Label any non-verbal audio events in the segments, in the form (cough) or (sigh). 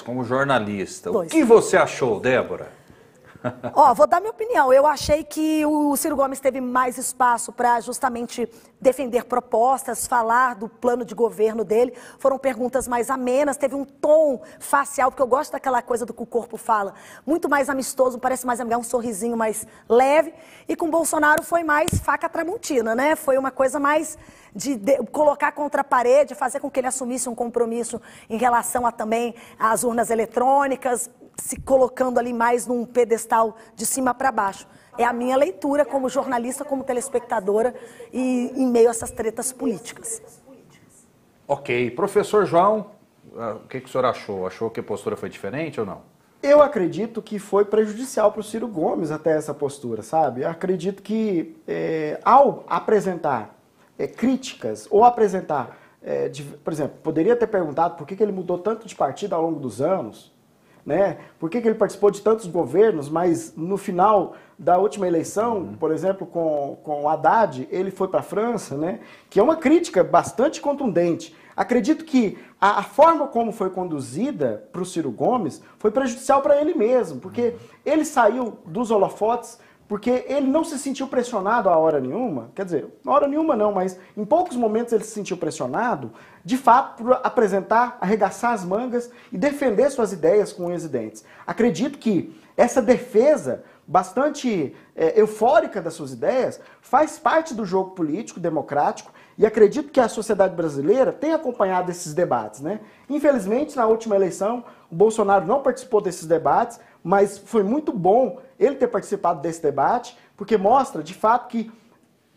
como jornalista. O que você achou, Débora? Ó, vou dar minha opinião. Eu achei que o Ciro Gomes teve mais espaço para justamente defender propostas, falar do plano de governo dele. Foram perguntas mais amenas, teve um tom facial, porque eu gosto daquela coisa do que o corpo fala. Muito mais amistoso, parece mais amigável, um sorrisinho mais leve. E com Bolsonaro foi mais faca tramontina, né? Foi uma coisa mais de, de, colocar contra a parede, fazer com que ele assumisse um compromisso em relação a também às urnas eletrônicas, se colocando ali mais num pedestal de cima para baixo. É a minha leitura como jornalista, como telespectadora e em meio a essas tretas políticas. Ok. Professor João, ah, o que, que o senhor achou? Achou que a postura foi diferente ou não? Eu acredito que foi prejudicial para o Ciro Gomes até essa postura, sabe? Eu acredito que é, ao apresentar é, críticas ou apresentar, é, de, por exemplo, poderia ter perguntado por que, que ele mudou tanto de partido ao longo dos anos, né? Por que, que ele participou de tantos governos, mas no final da última eleição, uhum. por exemplo, com, com o Haddad, ele foi para a França, né? Que é uma crítica bastante contundente. Acredito que a, a forma como foi conduzida para o Ciro Gomes foi prejudicial para ele mesmo, porque uhum. ele saiu dos holofotes porque ele não se sentiu pressionado a hora nenhuma, quer dizer, na hora nenhuma não, mas em poucos momentos ele se sentiu pressionado, de fato, por apresentar, arregaçar as mangas e defender suas ideias com unhas e dentes. Acredito que essa defesa bastante é, eufórica das suas ideias faz parte do jogo político democrático e acredito que a sociedade brasileira tem acompanhado esses debates, né? Infelizmente, na última eleição, o Bolsonaro não participou desses debates, mas foi muito bom ele ter participado desse debate, porque mostra de fato que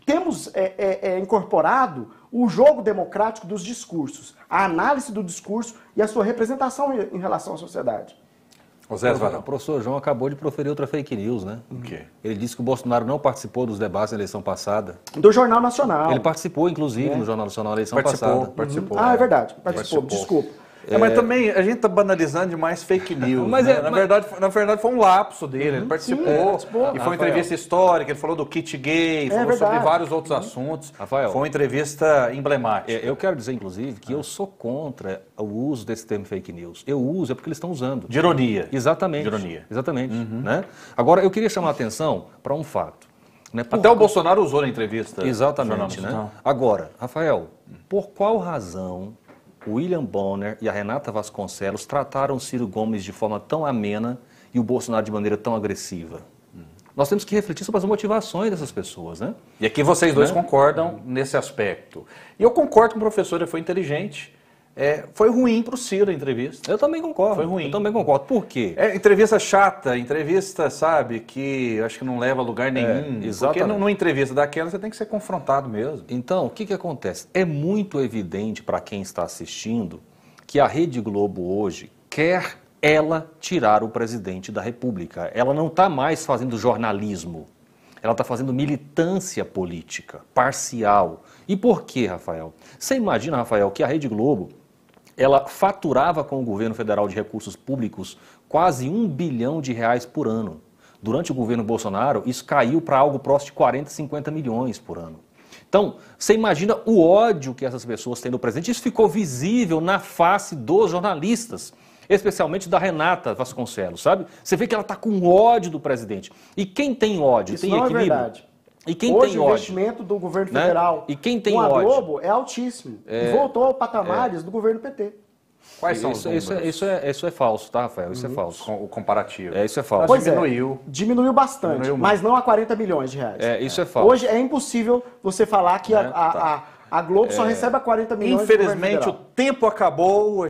temos é, é, é incorporado o jogo democrático dos discursos, a análise do discurso e a sua representação em, relação à sociedade. O O professor João acabou de proferir outra fake news, né? O quê? Ele disse que o Bolsonaro não participou dos debates na eleição passada. Do Jornal Nacional. Ele participou, inclusive, né? no Jornal Nacional na eleição participou, passada. Participou. Uhum. Ah, é verdade. Participou, participou. desculpa. É, mas também a gente tá banalizando demais fake (laughs) news. mas né? é, na, mas... Verdade, na verdade foi um lapso dele, ele uhum. participou Sim, é, e foi uma entrevista histórica, ele falou do kit gay, é, falou sobre vários outros uhum. assuntos. Rafael, foi uma entrevista emblemática. É, eu quero dizer, inclusive, que ah. eu sou contra o uso desse termo fake news. Eu uso é porque eles estão usando. De ironia. Exatamente. De ironia. Exatamente. Uhum. Né? Agora, eu queria chamar a atenção para um fato. Né? Por... Até o Bolsonaro usou na entrevista. Exatamente. Né? Agora, Rafael, por qual razão William Bonner e a Renata Vasconcelos trataram Ciro Gomes de forma tão amena e o Bolsonaro de maneira tão agressiva? Nós temos que refletir sobre as motivações dessas pessoas, né? E aqui vocês dois né? concordam nesse aspecto. E eu concordo com o professor, ele foi inteligente. É, foi ruim para o Ciro a entrevista. Eu também concordo. Foi ruim. Eu também concordo. Por quê? É, entrevista chata, entrevista, sabe, que acho que não leva a lugar é, nenhum. É, exatamente. Porque numa entrevista daquela você tem que ser confrontado mesmo. Então, o que, que acontece? É muito evidente para quem está assistindo que a Rede Globo hoje quer ela tirar o presidente da República. Ela não está mais fazendo jornalismo. Ela está fazendo militância política, parcial. E por quê, Rafael? Você imagina, Rafael, que a Rede Globo ela faturava com o governo federal de recursos públicos quase um bilhão de reais por ano. Durante o governo Bolsonaro, isso caiu para algo próximo de 40, 50 milhões por ano. Então, você imagina o ódio que essas pessoas têm no presidente Isso ficou visível na face dos jornalistas, especialmente da Renata Vasconcelos, sabe? Você vê que ela está com ódio do presidente. E quem tem ódio isso tem não é equilíbrio. É verdade. E quem Hoje, tem o investimento do governo né? federal né? e quem tem com a Globo é altíssimo. É... E voltou ao patamares é... do governo PT. Quais são isso, os isso, é, isso, é, isso é falso, tá, Rafael? Isso é uhum. é falso. o comparativo. É, isso é falso. Pois é, diminuiu. É, diminuiu bastante, diminuiu mas não a 40 milhões de reais. É, isso é, falso. Hoje é impossível você falar que a, né? a, tá. a, a Globo só é. recebe a 40 milhões Infelizmente, o tempo acabou.